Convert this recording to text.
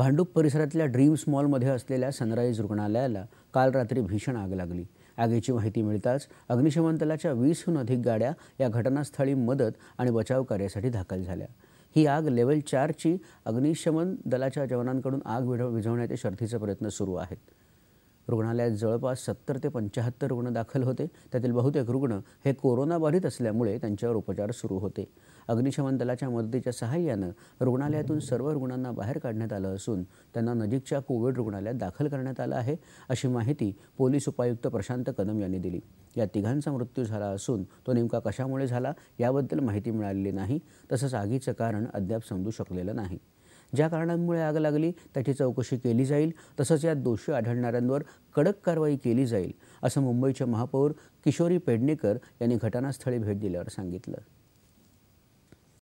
भांडूप परिसरातल्या ड्रीम्स मॉलमध्ये असलेल्या सनराईज रुग्णालयाला काल रात्री भीषण आग लागली आगीची माहिती मिळताच अग्निशमन दलाच्या वीसहून अधिक गाड्या या घटनास्थळी मदत आणि बचाव कार्यासाठी दाखल झाल्या ही आग लेवल चारची अग्निशमन दलाच्या जवानांकडून आग विझवण्याच्या शर्थीचे प्रयत्न सुरू आहेत रुग्णालयात जवळपास सत्तर ते पंचाहत्तर रुग्ण दाखल होते त्यातील बहुतेक रुग्ण हे कोरोनाबाधित असल्यामुळे त्यांच्यावर उपचार सुरू होते अग्निशमन दलाच्या मदतीच्या सहाय्यानं रुग्णालयातून सर्व रुग्णांना बाहेर काढण्यात आलं असून त्यांना नजीकच्या कोविड रुग्णालयात दाखल करण्यात आलं आहे अशी माहिती पोलीस उपायुक्त प्रशांत कदम यांनी दिली या तिघांचा मृत्यू झाला असून तो नेमका कशामुळे झाला याबद्दल माहिती मिळालेली नाही तसंच आगीचं कारण अद्याप समजू शकलेलं नाही ज्या कारणांमुळे आग लागली त्याची चौकशी केली जाईल तसंच यात दोषी आढळणाऱ्यांवर कडक कारवाई केली जाईल असं मुंबईच्या महापौर किशोरी पेडणेकर यांनी घटनास्थळी भेट दिल्यावर सांगितलं